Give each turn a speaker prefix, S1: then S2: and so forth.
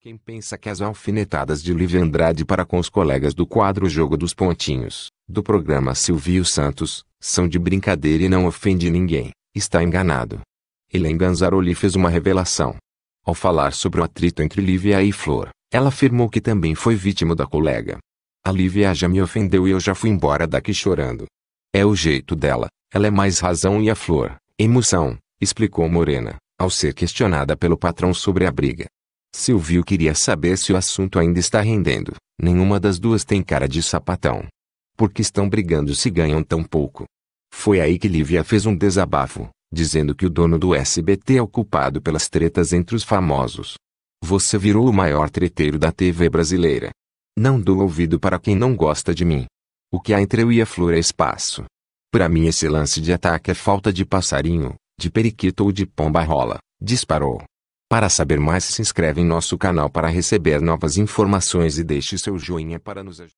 S1: Quem pensa que as
S2: alfinetadas de Lívia Andrade para com os colegas do quadro Jogo dos Pontinhos, do programa Silvio Santos, são de brincadeira e não ofende ninguém, está enganado. Helen Ganzaroli fez uma revelação. Ao falar sobre o atrito entre Lívia e Flor, ela afirmou que também foi vítima da colega. A Lívia já me ofendeu e eu já fui embora daqui chorando. É o jeito dela, ela é mais razão e a Flor, emoção, explicou Morena, ao ser questionada pelo patrão sobre a briga. Silvio queria saber se o assunto ainda está rendendo. Nenhuma das duas tem cara de sapatão. Por que estão brigando se ganham tão pouco. Foi aí que Lívia fez um desabafo, dizendo que o dono do SBT é o culpado pelas tretas entre os famosos. Você virou o maior treteiro da TV brasileira. Não dou ouvido para quem não gosta de mim. O que há entre eu e a flor é espaço. Para mim esse lance de ataque é falta de passarinho, de periquito ou de pomba rola, disparou. Para saber mais se inscreve em nosso canal para receber novas informações e deixe seu joinha
S3: para nos ajudar.